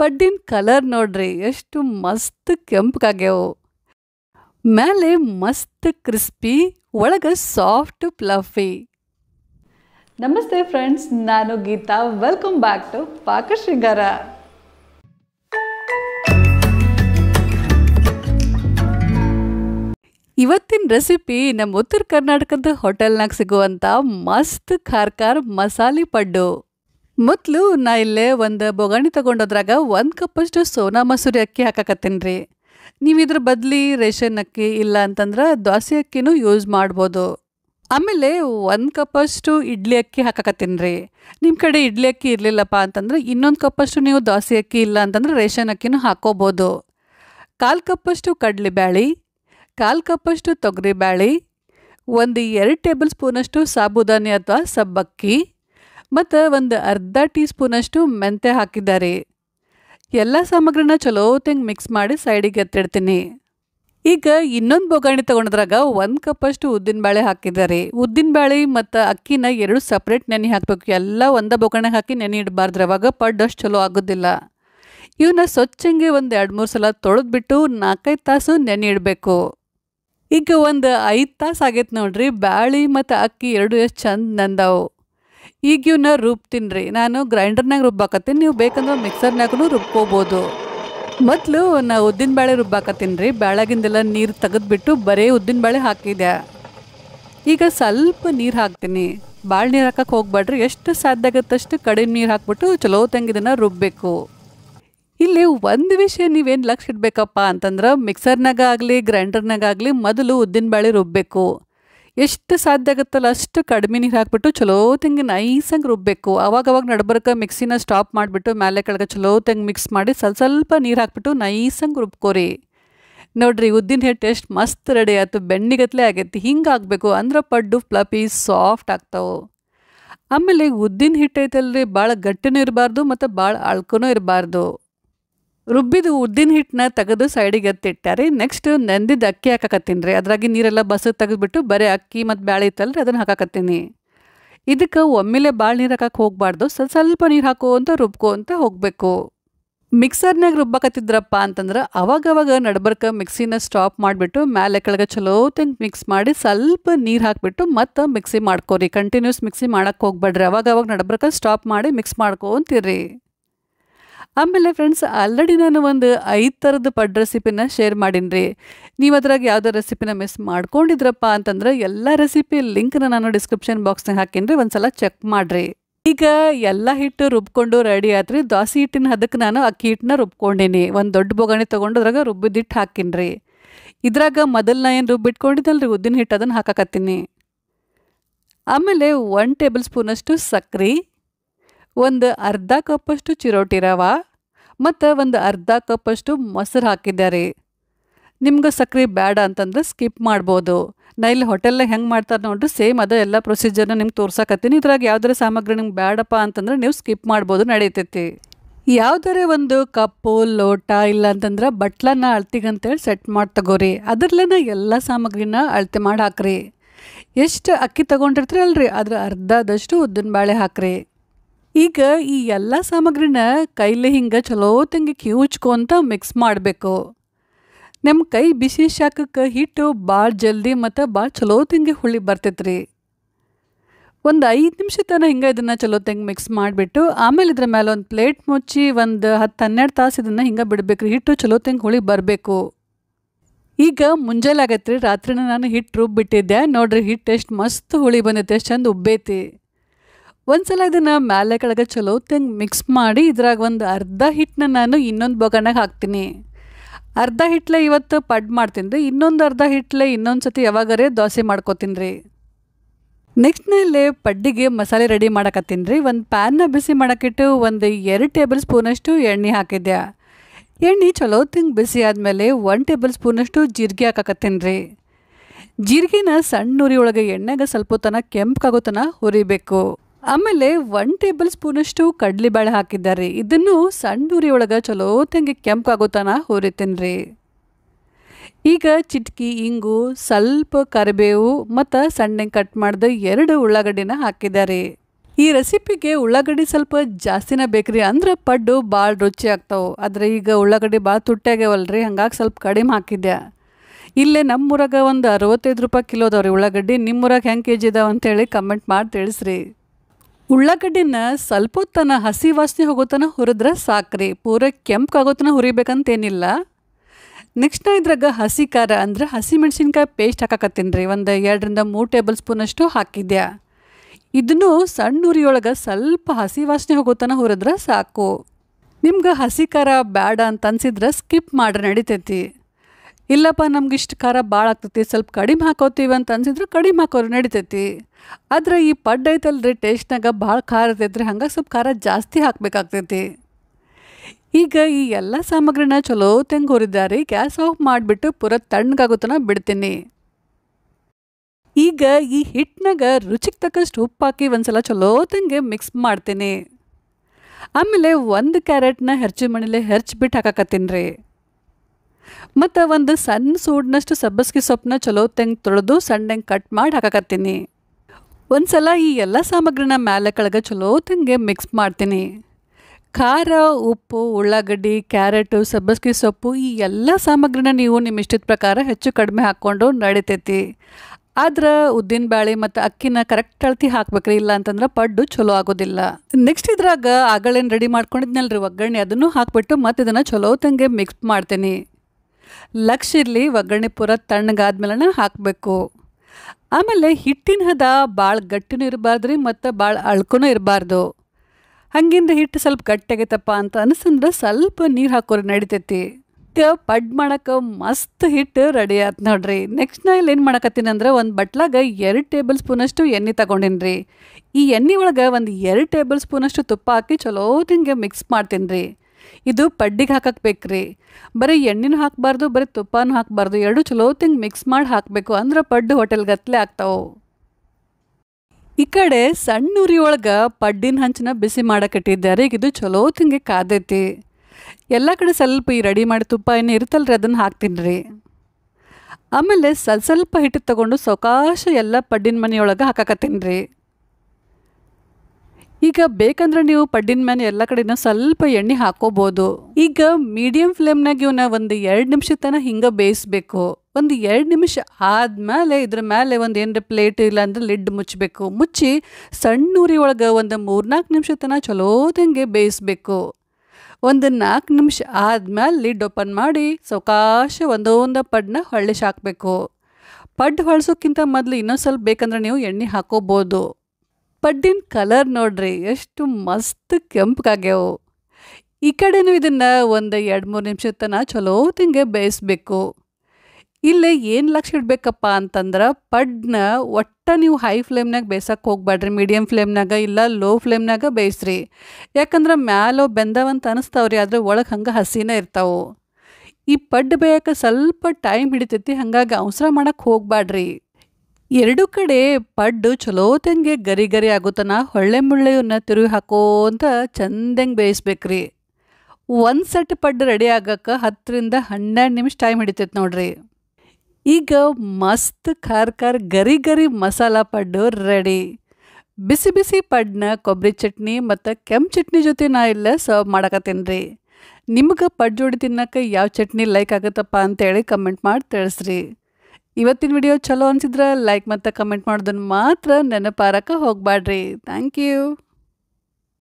ಪಡ್ಡಿನ colour ನೋಡ್ರಿ ಎಷ್ಟು ಮಸ್ತ್ ಕೆಂಪಗಾಗ್ಯಾವು ಮೇಲೆ ಮಸ್ತ್ ಕ್ರಿಸ್ಪಿ ಒಳಗೆ ಸಾಫ್ಟ್ ಪ್ಲಫಿ ನಮಸ್ತೆ ಫ್ರೆಂಡ್ಸ್ ನಾನು ಗೀತಾ ವೆಲ್ಕಮ್ ಬ್ಯಾಕ್ ಟು ಪಾಕ ಶೃಂಗಾರ ಇವತ್ತಿನ ರೆಸಿಪಿ ನಮ್ಮ ಉತ್ತರ ಕರ್ನಾಟಕದ ಹೋಟೆಲ್ನಾಗ ಸಿಗುವಂಥ ಮಸ್ತ್ ಖಾರ್ಕಾರ್ ಮಸಾಲೆ ಪಡ್ಡು ಮೊದಲು ನಾ ಇಲ್ಲೇ ಒಂದು ಬೊಗಣಿ ತೊಗೊಂಡೋದ್ರಾಗ ಒಂದು ಕಪ್ಪಷ್ಟು ಸೋನಾ ಮಸೂರಿ ಅಕ್ಕಿ ಹಾಕಕತ್ತೀನಿ ರೀ ನೀವು ಇದ್ರ ಬದಲಿ ರೇಷನ್ ಅಕ್ಕಿ ಇಲ್ಲ ಅಂತಂದ್ರೆ ದ್ವಾಸಿ ಅಕ್ಕಿನೂ ಯೂಸ್ ಮಾಡ್ಬೋದು ಆಮೇಲೆ ಒಂದು ಕಪ್ಪಷ್ಟು ಇಡ್ಲಿ ಅಕ್ಕಿ ಹಾಕಕತ್ತೀನಿ ರೀ ನಿಮ್ಮ ಕಡೆ ಇಡ್ಲಿ ಅಕ್ಕಿ ಇರಲಿಲ್ಲಪ್ಪ ಅಂತಂದ್ರೆ ಇನ್ನೊಂದು ಕಪ್ಪಷ್ಟು ನೀವು ದೋಸೆ ಅಕ್ಕಿ ಇಲ್ಲ ಅಂತಂದ್ರೆ ರೇಷನ್ ಅಕ್ಕಿನೂ ಹಾಕೋಬೋದು ಕಾಲು ಕಪ್ಪಷ್ಟು ಬ್ಯಾಳಿ ಕಾಲು ಕಪ್ಪಷ್ಟು ಬ್ಯಾಳಿ ಒಂದು ಎರಡು ಟೇಬಲ್ ಸ್ಪೂನಷ್ಟು ಸಾಬುದಾನಿ ಅಥವಾ ಸಬ್ಬಕ್ಕಿ ಮತ್ತು ಒಂದು ಅರ್ಧ ಟೀ ಸ್ಪೂನಷ್ಟು ಮೆಂತೆ ಹಾಕಿದ್ದಾರೆ ಎಲ್ಲ ಸಾಮಗ್ರಿನ ಚಲೋ ತೆಂಗ್ ಮಿಕ್ಸ್ ಮಾಡಿ ಸೈಡಿಗೆ ಎತ್ತಿಡ್ತೀನಿ ಈಗ ಇನ್ನೊಂದು ಬೊಗಾಣಿ ತೊಗೊಂಡ್ರಾಗ ಒಂದು ಕಪ್ಪಷ್ಟು ಉದ್ದಿನಬೇಳೆ ಹಾಕಿದ್ದಾರೆ ಉದ್ದಿನಬೇಳೆ ಮತ್ತು ಅಕ್ಕಿನ ಎರಡು ಸಪ್ರೇಟ್ ನೆನೆ ಹಾಕಬೇಕು ಎಲ್ಲ ಒಂದೇ ಬೊಗಾಣಿಗೆ ಹಾಕಿ ನೆನೆ ಇಡಬಾರ್ದು ಅವಾಗ ಪಡ್ಡಷ್ಟು ಚಲೋ ಆಗೋದಿಲ್ಲ ಇವನ್ನ ಸ್ವಚ್ಛಂಗೆ ಒಂದು ಎರಡು ಮೂರು ಸಲ ತೊಳೆದ್ಬಿಟ್ಟು ನಾಲ್ಕೈದು ತಾಸು ನೆನೆ ಇಡಬೇಕು ಈಗ ಒಂದು ಐದು ತಾಸು ಆಗೈತೆ ನೋಡ್ರಿ ಬ್ಯಾಳಿ ಮತ್ತು ಅಕ್ಕಿ ಎರಡು ಎಷ್ಟು ಚಂದ ನೆಂದವು ಈಗ ಇವ್ನ ರುಬ್ತೀನಿ ರೀ ನಾನು ಗ್ರೈಂಡರ್ನಾಗ ರುಬ್ಬಾಕತ್ತೀನಿ ನೀವು ಬೇಕಂದ್ರೆ ಮಿಕ್ಸರ್ನಾಗೂ ರುಬ್ಕೋಬೋದು ಮೊದಲು ನಾ ಉದ್ದಿನಬೇಳೆ ರುಬ್ಬಾಕತ್ತೀನಿ ರೀ ಬ್ಯಾಳಗಿಂದೆಲ್ಲ ನೀರು ತೆಗೆದ್ಬಿಟ್ಟು ಬರೀ ಉದ್ದಿನಬೇಳೆ ಹಾಕಿದೆ ಈಗ ಸ್ವಲ್ಪ ನೀರು ಹಾಕ್ತೀನಿ ಭಾಳ ನೀರು ಹಾಕಕ್ಕೆ ಹೋಗ್ಬೇಡ್ರಿ ಎಷ್ಟು ಸಾಧ್ಯ ಆಗುತ್ತಷ್ಟು ಕಡಿಮೆ ನೀರು ಹಾಕ್ಬಿಟ್ಟು ಚಲೋ ತಂಗಿದನ್ನು ರುಬ್ಬಬೇಕು ಇಲ್ಲಿ ಒಂದು ವಿಷಯ ನೀವೇನು ಲಕ್ಷ ಇಡಬೇಕಪ್ಪ ಅಂತಂದ್ರೆ ಮಿಕ್ಸರ್ನಾಗ ಆಗಲಿ ಗ್ರೈಂಡರ್ನಾಗ ಆಗಲಿ ಮೊದಲು ಉದ್ದಿನಬೇಳೆ ರುಬ್ಬಬೇಕು ಎಷ್ಟು ಸಾಧ್ಯ ಆಗುತ್ತಲ್ಲ ಅಷ್ಟು ಕಡಿಮೆ ನೀರು ಹಾಕ್ಬಿಟ್ಟು ಚಲೋ ತೆಂಗೆ ನೈಸಾಗಿ ರುಬ್ಬಬೇಕು ಅವಾಗ ನಡ್ಬರ್ಕ ಮಿಕ್ಸಿನ ಸ್ಟಾಪ್ ಮಾಡಿಬಿಟ್ಟು ಮೇಲೆ ಕೆಳಗೆ ಚಲೋ ತೆಂಗ್ ಮಿಕ್ಸ್ ಮಾಡಿ ಸ್ವಲ್ಪ ಸ್ವಲ್ಪ ನೀರು ಹಾಕ್ಬಿಟ್ಟು ನೈಸಂಗೆ ರುಬ್ಕೋರಿ ನೋಡ್ರಿ ಉದ್ದಿನ ಹಿಟ್ಟು ಟೇಸ್ಟ್ ಮಸ್ತ್ ರೆಡಿ ಆಯ್ತು ಬೆಣ್ಣಿಗತ್ಲೆ ಆಗೈತಿ ಹಿಂಗೆ ಆಗಬೇಕು ಅಂದ್ರೆ ಪಡ್ಡು ಫ್ಲಪಿ ಸಾಫ್ಟ್ ಆಗ್ತಾವೆ ಆಮೇಲೆ ಉದ್ದಿನ ಹಿಟ್ಟು ರೀ ಭಾಳ ಗಟ್ಟಿನೂ ಇರಬಾರ್ದು ಮತ್ತು ಭಾಳ ಅಳ್ಕನೂ ಇರಬಾರ್ದು ರುಬ್ಬಿದ ಉದ್ದಿನ ಹಿಟ್ಟನ್ನ ತೆಗೆದು ಸೈಡಿಗೆ ಎತ್ತಿಟ್ಟಾರಿ ನೆಕ್ಸ್ಟ್ ನೆಂದಿದ್ದು ಅಕ್ಕಿ ಹಾಕಕತ್ತೀನಿ ರೀ ಅದ್ರಾಗಿ ನೀರೆಲ್ಲ ಬಸ್ ತೆಗೆದ್ಬಿಟ್ಟು ಬರೀ ಅಕ್ಕಿ ಮತ್ತು ಬ್ಯಾಳೆ ಇತ್ತಲ್ಲ ರೀ ಅದನ್ನು ಹಾಕಕತ್ತೀನಿ ಇದಕ್ಕೆ ಒಮ್ಮೆಲೆ ಭಾಳ ನೀರು ಹಾಕಕ್ಕೆ ಹೋಗಬಾರ್ದು ಸ್ವಲ್ಪ ಸ್ವಲ್ಪ ನೀರು ಹಾಕೋ ಅಂತ ರುಬ್ಕೋ ಅಂತ ಹೋಗಬೇಕು ಮಿಕ್ಸರ್ನಾಗ ರುಬ್ಬಕತ್ತಿದ್ರಪ್ಪ ಅಂತಂದ್ರೆ ಅವಾಗವಾಗ ನಡ್ಬರ್ಕ ಮಿಕ್ಸಿನ ಸ್ಟಾಪ್ ಮಾಡಿಬಿಟ್ಟು ಮ್ಯಾಲೆ ಕೆಳಗೆ ಚಲೋ ಮಿಕ್ಸ್ ಮಾಡಿ ಸ್ವಲ್ಪ ನೀರು ಹಾಕಿಬಿಟ್ಟು ಮತ್ತೆ ಮಿಕ್ಸಿ ಮಾಡ್ಕೋರಿ ಕಂಟಿನ್ಯೂಸ್ ಮಿಕ್ಸಿ ಮಾಡೋಕ್ಕೆ ಹೋಗ್ಬೇಡ್ರಿ ಅವಾಗವಾಗ ನಡ್ಬರ್ಕ ಸ್ಟಾಪ್ ಮಾಡಿ ಮಿಕ್ಸ್ ಅಂತೀರಿ ಆಮೇಲೆ ಫ್ರೆಂಡ್ಸ್ ಆಲ್ರೆಡಿ ನಾನು ಒಂದು ಐದು ಥರದ ಪಡ್ ರೆಸಿಪಿನ ಶೇರ್ ಮಾಡೀನಿ ನೀವು ಅದ್ರಾಗ ಯಾವುದೋ ರೆಸಿಪಿನ ಮಿಸ್ ಮಾಡ್ಕೊಂಡಿದ್ರಪ್ಪ ಅಂತಂದ್ರೆ ಎಲ್ಲ ರೆಸಿಪಿ ಲಿಂಕ್ನ ನಾನು ಡಿಸ್ಕ್ರಿಪ್ಷನ್ ಬಾಕ್ಸ್ನಾಗ ಹಾಕೀನಿ ಒಂದು ಸಲ ಚೆಕ್ ಮಾಡಿರಿ ಈಗ ಎಲ್ಲ ಹಿಟ್ಟು ರುಬ್ಕೊಂಡು ರೆಡಿ ಆತ್ರಿ ದೋಸೆ ಹಿಟ್ಟಿನ ಹದಕ್ಕೆ ನಾನು ಅಕ್ಕಿ ಹಿಟ್ಟನ್ನ ರುಬ್ಕೊಂಡಿನಿ ಒಂದು ದೊಡ್ಡ ಬೊಗಣಿ ತೊಗೊಂಡು ಅದ್ರಾಗ ರುಬ್ಬಿದ್ದಿಟ್ಟು ಹಿಟ್ಟು ಹಾಕಿನ್ರಿ ಇದ್ರಾಗ ಮೊದಲು ನಾ ಏನು ರೀ ಉದ್ದಿನ ಹಿಟ್ಟು ಅದನ್ನು ಹಾಕಕತ್ತೀನಿ ಆಮೇಲೆ ಒನ್ ಟೇಬಲ್ ಸ್ಪೂನಷ್ಟು ಸಕ್ಕರೆ ಒಂದು ಅರ್ಧ ಕಪ್ಪಷ್ಟು ಚಿರೋಟಿ ರವ ಮತ್ತು ಒಂದು ಅರ್ಧ ಕಪ್ಪಷ್ಟು ಮೊಸರು ಹಾಕಿದ್ದಾರೆ ನಿಮ್ಗೆ ಸಕ್ಕರೆ ಬೇಡ ಅಂತಂದ್ರೆ ಸ್ಕಿಪ್ ಮಾಡ್ಬೋದು ನಾ ಇಲ್ಲಿ ಹೋಟೆಲ್ನಾಗ ಹೆಂಗೆ ಮಾಡ್ತಾರೆ ನೋಡ್ರಿ ಸೇಮ್ ಅದೇ ಎಲ್ಲ ಪ್ರೊಸೀಜರ್ನ ನಿಮ್ಗೆ ತೋರ್ಸಕತ್ತೀನಿ ಇದ್ರಾಗ ಯಾವ್ದಾರ ಸಾಮಗ್ರಿ ನಿಮ್ಗೆ ಬೇಡಪ್ಪ ಅಂತಂದ್ರೆ ನೀವು ಸ್ಕಿಪ್ ಮಾಡ್ಬೋದು ನಡೀತೈತಿ ಯಾವ್ದಾರ ಒಂದು ಕಪ್ಪು ಲೋಟ ಇಲ್ಲ ಅಂತಂದ್ರೆ ಬಟ್ಲನ್ನ ಅಳ್ತಿಗೆ ಅಂತೇಳಿ ಸೆಟ್ ಮಾಡಿ ತಗೋರಿ ಅದರಲ್ಲೇ ಎಲ್ಲ ಸಾಮಗ್ರಿನ ಅಳತೆ ಮಾಡಿ ಹಾಕ್ರಿ ಎಷ್ಟು ಅಕ್ಕಿ ತೊಗೊಂಡಿರ್ತೀರಿ ಅಲ್ರಿ ಅದ್ರ ಅರ್ಧದಷ್ಟು ಉದ್ದಿನ ಬಾಳೆ ಹಾಕ್ರಿ ಈಗ ಈ ಎಲ್ಲ ಸಾಮಗ್ರಿನ ಕೈಲಿ ಹಿಂಗೆ ಚಲೋ ತಂಗಿ ಕಿವುಚ್ಕೊಂತ ಮಿಕ್ಸ್ ಮಾಡಬೇಕು ನಿಮ್ಮ ಕೈ ಬಿಸಿ ಶಾಖಕ್ಕೆ ಹಿಟ್ಟು ಭಾಳ ಜಲ್ದಿ ಮತ್ತು ಭಾಳ ಚಲೋ ತಂಗಿ ಹುಳಿ ಬರ್ತೈತ್ರಿ ಒಂದು ಐದು ನಿಮಿಷ ತನಕ ಹಿಂಗೆ ಇದನ್ನು ಚಲೋ ತಂಗಿ ಮಿಕ್ಸ್ ಮಾಡಿಬಿಟ್ಟು ಆಮೇಲೆ ಇದ್ರ ಮೇಲೆ ಒಂದು ಪ್ಲೇಟ್ ಮುಚ್ಚಿ ಒಂದು ಹತ್ತು ಹನ್ನೆರಡು ತಾಸು ಇದನ್ನು ಹಿಂಗೆ ಬಿಡಬೇಕ್ರಿ ಹಿಟ್ಟು ಚಲೋ ತಂಗಿ ಹುಳಿ ಬರಬೇಕು ಈಗ ಮುಂಜಾನೆ ಆಗತ್ತೆ ರೀ ರಾತ್ರಿನ ನಾನು ಹಿಟ್ಟು ರುಬ್ಬಿಟ್ಟಿದ್ದೆ ನೋಡ್ರಿ ಹಿಟ್ಟು ಎಷ್ಟು ಮಸ್ತ್ ಹುಳಿ ಬಂದೈತೆ ಎಷ್ಟು ಚಂದ ಉಬ್ಬೈತಿ ಒಂದ್ಸಲ ಇದನ್ನು ಮ್ಯಾಲೆ ಕೆಳಗೆ ಚಲೋ ತಂಗ್ ಮಿಕ್ಸ್ ಮಾಡಿ ಇದ್ರಾಗ ಒಂದು ಅರ್ಧ ಹಿಟ್ಟನ್ನ ನಾನು ಇನ್ನೊಂದು ಬೊಗಣಾಗ ಹಾಕ್ತೀನಿ ಅರ್ಧ ಹಿಟ್ಲೆ ಇವತ್ತು ಪಡ್ ಮಾಡ್ತೀನಿ ರೀ ಇನ್ನೊಂದು ಅರ್ಧ ಹಿಟ್ಲೆ ಇನ್ನೊಂದು ಸತಿ ಯಾವಾಗರೇ ದೋಸೆ ಮಾಡ್ಕೋತೀನಿ ರೀ ನೆಕ್ಸ್ಟ್ನಲ್ಲಿ ಪಡ್ಡಿಗೆ ಮಸಾಲೆ ರೆಡಿ ಮಾಡಕತ್ತೀನಿ ರೀ ಒಂದು ಪ್ಯಾನ್ನ ಬಿಸಿ ಮಾಡೋಕ್ಕಿಟ್ಟು ಒಂದು ಎರಡು ಟೇಬಲ್ ಸ್ಪೂನಷ್ಟು ಎಣ್ಣೆ ಹಾಕಿದ್ದೆ ಎಣ್ಣೆ ಚಲೋ ತಿಂಗ್ ಬಿಸಿ ಆದಮೇಲೆ ಒನ್ ಟೇಬಲ್ ಸ್ಪೂನಷ್ಟು ಜೀರಿಗೆ ಹಾಕಕತ್ತೀನಿ ರೀ ಜೀರಿಗೆನ ಸಣ್ಣ ಉರಿ ಒಳಗೆ ಎಣ್ಣೆಗೆ ಸ್ವಲ್ಪ ತನಕ ಕೆಂಪು ಕಾಗೋತನ ಹುರಿಬೇಕು ಆಮೇಲೆ ಒನ್ ಟೇಬಲ್ ಸ್ಪೂನಷ್ಟು ಬಾಳೆ ಹಾಕಿದ್ದಾರೆ ಇದನ್ನು ಸಣ್ಣ ಉರಿ ಒಳಗೆ ಚಲೋ ತಂಗೆ ಕೆಂಪು ತನ ಹುರಿತೀನಿ ರೀ ಈಗ ಚಿಟ್ಕಿ ಇಂಗು ಸ್ವಲ್ಪ ಕರಿಬೇವು ಮತ್ತು ಸಣ್ಣ ಕಟ್ ಮಾಡಿದ ಎರಡು ಉಳ್ಳಾಗಡ್ಡಿನ ಹಾಕಿದ್ದಾರೆ ಈ ರೆಸಿಪಿಗೆ ಉಳ್ಳಾಗಡ್ಡಿ ಸ್ವಲ್ಪ ಜಾಸ್ತಿನ ಬೇಕ್ರಿ ಅಂದ್ರೆ ಪಡ್ಡು ಭಾಳ ರುಚಿ ಆಗ್ತಾವೆ ಆದರೆ ಈಗ ಉಳ್ಳಾಗಡ್ಡಿ ಭಾಳ ತುಟ್ಟಾಗ್ಯಾವಲ್ರಿ ಹಂಗಾಗಿ ಸ್ವಲ್ಪ ಕಡಿಮೆ ಹಾಕಿದ್ದೆ ಇಲ್ಲೇ ನಮ್ಮೂರಾಗ ಒಂದು ಅರವತ್ತೈದು ರೂಪಾಯಿ ಕಿಲೋದವ್ರಿ ಉಳ್ಳಾಗಡ್ಡಿ ನಿಮ್ಮೂರಾಗ ಹೆಂಗೆ ಕೆ ಜಿ ಇದಾವೆ ಅಂತೇಳಿ ಕಮೆಂಟ್ ಮಾಡಿ ತಿಳಿಸ್ರಿ ಉಳ್ಳಾಗಡ್ಡಿನ ಸ್ವಲ್ಪ ತನ ಹಸಿ ವಾಸನೆ ಹೋಗೋತನ ಹುರಿದ್ರೆ ಸಾಕ್ರಿ ಪೂರ ಕೆಂಪು ಆಗೋತನ ಹುರಿಬೇಕಂತೇನಿಲ್ಲ ನೆಕ್ಸ್ಟ್ ನಾ ಇದ್ರಾಗ ಹಸಿ ಖಾರ ಅಂದರೆ ಹಸಿ ಮೆಣಸಿನ್ಕಾಯಿ ಪೇಸ್ಟ್ ಹಾಕಾಕತ್ತೀನಿ ರೀ ಒಂದು ಎರಡರಿಂದ ಮೂರು ಟೇಬಲ್ ಸ್ಪೂನಷ್ಟು ಹಾಕಿದ್ಯಾ ಇದನ್ನು ಸಣ್ಣ ಉರಿಯೊಳಗೆ ಸ್ವಲ್ಪ ಹಸಿ ವಾಸನೆ ಹೋಗೋತನ ಹುರಿದ್ರೆ ಸಾಕು ನಿಮ್ಗೆ ಹಸಿ ಖಾರ ಬೇಡ ಅಂತ ಅನ್ಸಿದ್ರೆ ಸ್ಕಿಪ್ ಮಾಡ್ರೆ ನಡಿತೈತಿ ಇಲ್ಲಪ್ಪ ನಮ್ಗೆ ಇಷ್ಟು ಖಾರ ಭಾಳ ಆಗ್ತೈತಿ ಸ್ವಲ್ಪ ಕಡಿಮೆ ಹಾಕೋತೀವಿ ಅಂತ ಅನ್ಸಿದ್ರು ಕಡಿಮೆ ಹಾಕೋರು ನಡಿತೈತಿ ಆದ್ರೆ ಈ ಪಡ್ಡು ಐತಲ್ರಿ ಟೇಸ್ಟ್ನಾಗ ಭಾಳ ಖಾರ ಇರ್ತೈತ್ರಿ ಹಂಗಾಗಿ ಸ್ವಲ್ಪ ಖಾರ ಜಾಸ್ತಿ ಹಾಕ್ಬೇಕಾಗ್ತೈತಿ ಈಗ ಈ ಎಲ್ಲ ಸಾಮಗ್ರಿನ ಚಲೋ ತೆಂಗ್ ಹುರಿದಾರಿ ಗ್ಯಾಸ್ ಆಫ್ ಮಾಡಿಬಿಟ್ಟು ಪೂರ ತಣ್ಣಗಾಗುತ್ತನ ಬಿಡ್ತೀನಿ ಈಗ ಈ ಹಿಟ್ಟಿನಾಗ ರುಚಿಗೆ ತಕ್ಕಷ್ಟು ಉಪ್ಪು ಹಾಕಿ ಒಂದ್ಸಲ ಚಲೋ ತಂಗೆ ಮಿಕ್ಸ್ ಮಾಡ್ತೀನಿ ಆಮೇಲೆ ಒಂದು ಕ್ಯಾರೆಟ್ನ ಹೆರ್ಚಿ ಹೆರ್ಚಿ ಹೆರ್ಚಿಬಿಟ್ಟು ಹಾಕಾಕತ್ತೀನಿ ರೀ ಮತ್ತು ಒಂದು ಸಣ್ಣ ಸೂಡ್ನಷ್ಟು ಸಬ್ಬಸ್ಗೆ ಸೊಪ್ಪನ್ನ ಚಲೋ ತೆಂಗೆ ತೊಳೆದು ಸಣ್ಣಂಗೆ ಕಟ್ ಮಾಡಿ ಹಾಕಕತ್ತೀನಿ ಒಂದು ಸಲ ಈ ಎಲ್ಲ ಸಾಮಗ್ರಿನ ಮೇಲೆ ಕೆಳಗೆ ಚಲೋ ತೆಂಗೆ ಮಿಕ್ಸ್ ಮಾಡ್ತೀನಿ ಖಾರ ಉಪ್ಪು ಉಳ್ಳಾಗಡ್ಡಿ ಕ್ಯಾರೆಟು ಸಬ್ಬಸ್ಗೆ ಸೊಪ್ಪು ಈ ಎಲ್ಲ ಸಾಮಗ್ರಿನ ನೀವು ನಿಮ್ಮ ಇಷ್ಟದ ಪ್ರಕಾರ ಹೆಚ್ಚು ಕಡಿಮೆ ಹಾಕ್ಕೊಂಡು ನಡೀತೈತಿ ಆದ್ರೆ ಉದ್ದಿನ ಬ್ಯಾಳೆ ಮತ್ತು ಅಕ್ಕಿನ ಕರೆಕ್ಟ್ ಅಳತಿ ಹಾಕ್ಬೇಕ್ರಿ ಇಲ್ಲ ಅಂತಂದ್ರೆ ಪಡ್ಡು ಚಲೋ ಆಗೋದಿಲ್ಲ ನೆಕ್ಸ್ಟ್ ಇದ್ರಾಗ ಆಗಳೇನು ರೆಡಿ ಮಾಡ್ಕೊಂಡಿದ್ನಲ್ರಿ ಒಗ್ಗರಣೆ ಅದನ್ನು ಹಾಕ್ಬಿಟ್ಟು ಮತ್ತು ಇದನ್ನು ಚಲೋ ತಂಗೆ ಮಿಕ್ಸ್ ಮಾಡ್ತೀನಿ ಲಕ್ಷ ಇರಲಿ ಒಗ್ಗರಣೆ ಪೂರ ತಣ್ಣಗಾದ್ಮೇಲೆ ಹಾಕಬೇಕು ಆಮೇಲೆ ಹಿಟ್ಟಿನ ಹದ ಭಾಳ ಗಟ್ಟಿನೂ ಇರಬಾರ್ದು ರೀ ಮತ್ತು ಭಾಳ ಅಳ್ಕೂ ಇರಬಾರ್ದು ಹಂಗಿಂದ ಹಿಟ್ಟು ಸ್ವಲ್ಪ ಗಟ್ಟಿಯಾಗೈತಪ್ಪ ಅಂತ ಅನಿಸಂದ್ರೆ ಸ್ವಲ್ಪ ನೀರು ಹಾಕೋರು ನಡಿತೈತಿ ಪಡ್ ಮಾಡೋಕೆ ಮಸ್ತ್ ಹಿಟ್ಟು ರೆಡಿ ಆಯ್ತು ನೋಡ್ರಿ ನೆಕ್ಸ್ಟ್ ನಾ ಇಲ್ಲಿ ಏನು ಮಾಡಕತ್ತೀನಿ ಅಂದ್ರೆ ಒಂದು ಬಟ್ಲಾಗ ಎರಡು ಟೇಬಲ್ ಸ್ಪೂನಷ್ಟು ಎಣ್ಣೆ ತಗೊಂಡಿನಿ ರೀ ಈ ಎಣ್ಣೆ ಒಳಗೆ ಒಂದು ಎರಡು ಟೇಬಲ್ ಸ್ಪೂನಷ್ಟು ತುಪ್ಪ ಹಾಕಿ ಚಲೋ ಹಿಂಗೆ ಮಿಕ್ಸ್ ಮಾಡ್ತೀನಿ ರೀ ಇದು ಪಡ್ಡಿಗೆ ಹಾಕಕ್ಕೆ ರೀ ಬರೀ ಎಣ್ಣೆನೂ ಹಾಕಬಾರ್ದು ಬರೀ ತುಪ್ಪನೂ ಹಾಕಬಾರ್ದು ಎರಡು ಚಲೋ ತಿಂಗ್ ಮಿಕ್ಸ್ ಮಾಡಿ ಹಾಕಬೇಕು ಅಂದ್ರೆ ಪಡ್ಡು ಹೋಟೆಲ್ಗತ್ತಲೇ ಆಗ್ತಾವೆ ಈ ಕಡೆ ಸಣ್ಣ ಉರಿಯೊಳಗೆ ಪಡ್ಡಿನ ಹಂಚನ ಬಿಸಿ ಮಾಡಕಟ್ಟಿದ್ದಾರೆ ಈಗ ಇದು ಚಲೋ ತಿಂಗೆ ಕಾದೈತಿ ಎಲ್ಲ ಕಡೆ ಸ್ವಲ್ಪ ಈ ರೆಡಿ ಮಾಡಿ ತುಪ್ಪ ಏನು ಇರುತ್ತಲ್ರಿ ಅದನ್ನು ಹಾಕ್ತೀನಿ ರೀ ಆಮೇಲೆ ಸ್ವಲ್ಪ ಸ್ವಲ್ಪ ಹಿಟ್ಟು ತಗೊಂಡು ಸಾವಕಾಶ ಎಲ್ಲ ಪಡ್ಡಿನ ಮನೆಯೊಳಗೆ ಹಾಕಕತ್ತೀನಿ ರೀ ಈಗ ಬೇಕಂದ್ರೆ ನೀವು ಪಡ್ಡಿನ ಮೇಲೆ ಎಲ್ಲ ಕಡೆನ ಸ್ವಲ್ಪ ಎಣ್ಣೆ ಹಾಕೋಬಹುದು ಈಗ ಮೀಡಿಯಂ ಫ್ಲೇಮ್ನಾಗ ಇವನ್ನ ಒಂದು ಎರಡು ನಿಮಿಷ ತನ ಹಿಂಗೆ ಬೇಯಿಸ್ಬೇಕು ಒಂದು ಎರಡು ನಿಮಿಷ ಆದ್ಮೇಲೆ ಇದ್ರ ಮೇಲೆ ಒಂದು ಏನರ ಪ್ಲೇಟ್ ಇಲ್ಲ ಅಂದ್ರೆ ಲಿಡ್ ಮುಚ್ಚಬೇಕು ಮುಚ್ಚಿ ಸಣ್ಣ ಉರಿ ಒಳಗೆ ಒಂದು ಮೂರ್ನಾಲ್ಕು ನಿಮಿಷ ತನ ಚಲೋದಂಗೆ ಬೇಯಿಸ್ಬೇಕು ಒಂದು ನಾಲ್ಕು ನಿಮಿಷ ಆದ್ಮೇಲೆ ಲಿಡ್ ಓಪನ್ ಮಾಡಿ ಸಾವಕಾಶ ಒಂದೊಂದು ಪಡ್ನ ಹೊಳ್ಳಿಶಾಕಬೇಕು ಪಡ್ ಹೊಳ್ಸೋಕ್ಕಿಂತ ಮೊದಲು ಇನ್ನೊಂದು ಸ್ವಲ್ಪ ಬೇಕಂದ್ರೆ ನೀವು ಎಣ್ಣೆ ಹಾಕೋಬೋದು ಪಡ್ಡಿನ ಕಲರ್ ನೋಡ್ರಿ ಎಷ್ಟು ಮಸ್ತ್ ಕೆಂಪಗಾಗ್ಯವು ಈ ಕಡೆನೂ ಇದನ್ನು ಒಂದು ಎರಡು ಮೂರು ನಿಮಿಷ ತನಕ ಚಲೋ ತಿಂಗೆ ಬೇಯಿಸ್ಬೇಕು ಇಲ್ಲೇ ಏನು ಲಕ್ಷ ಇಡಬೇಕಪ್ಪ ಅಂತಂದ್ರೆ ಪಡ್ನ ಒಟ್ಟು ನೀವು ಹೈ ಫ್ಲೇಮ್ನಾಗ ಬೇಯ್ಸಕ್ಕೆ ಹೋಗ್ಬೇಡ್ರಿ ಮೀಡಿಯಮ್ ಫ್ಲೇಮ್ನಾಗ ಇಲ್ಲ ಲೋ ಫ್ಲೇಮ್ನಾಗ ಬೇಯಿಸ್ರಿ ಯಾಕಂದ್ರೆ ಮ್ಯಾಲೋ ಬೆಂದವಂತ ಅನಿಸ್ತಾವ್ರಿ ಆದರೆ ಒಳಗೆ ಹಂಗೆ ಹಸಿನೇ ಇರ್ತಾವೆ ಈ ಪಡ್ಡು ಬೇಯಕ್ಕೆ ಸ್ವಲ್ಪ ಟೈಮ್ ಹಿಡಿತೈತಿ ಹಂಗಾಗಿ ಅವಸರ ಮಾಡೋಕ್ಕೆ ಹೋಗ್ಬೇಡ್ರಿ ಎರಡು ಕಡೆ ಪಡ್ಡು ಚಲೋತಂಗೆ ಗರಿ ಗರಿ ಆಗುತ್ತನ ಹೊಳ್ಳೆ ಮುಳ್ಳೆಯನ್ನ ತಿರುಗಿ ಹಾಕೋಂತ ಚಂದಂಗೆ ಬೇಯಿಸ್ಬೇಕ್ರಿ ಒಂದು ಸೆಟ್ ಪಡ್ಡು ರೆಡಿ ಆಗಕ್ಕೆ ಹತ್ತರಿಂದ ಹನ್ನೆರಡು ನಿಮಿಷ ಟೈಮ್ ಹಿಡಿತೈತೆ ನೋಡ್ರಿ ಈಗ ಮಸ್ತ್ ಖಾರ ಖಾರ ಗರಿ ಗರಿ ಮಸಾಲ ಪಡ್ಡು ರೆಡಿ ಬಿಸಿ ಬಿಸಿ ಪಡ್ನ ಕೊಬ್ಬರಿ ಚಟ್ನಿ ಮತ್ತು ಕೆಂಪು ಚಟ್ನಿ ಜೊತೆ ನಾ ಇಲ್ಲ ಸರ್ವ್ ಮಾಡಕತ್ತೀನಿ ರೀ ನಿಮ್ಗೆ ಪಡ್ಡು ಜೋಡಿ ತಿನ್ನಕ್ಕೆ ಯಾವ ಚಟ್ನಿ ಲೈಕ್ ಆಗುತ್ತಪ್ಪ ಅಂತೇಳಿ ಕಮೆಂಟ್ ಮಾಡಿ ತಿಳಿಸ್ರಿ ಇವತ್ತಿನ ವಿಡಿಯೋ ಚಲೋ ಅನ್ಸಿದ್ರೆ ಲೈಕ್ ಮತ್ತು ಕಮೆಂಟ್ ಮಾಡೋದನ್ನು ಮಾತ್ರ ನೆನಪಾರಕ್ಕೆ ಹೋಗಬೇಡ್ರಿ ಥ್ಯಾಂಕ್ ಯು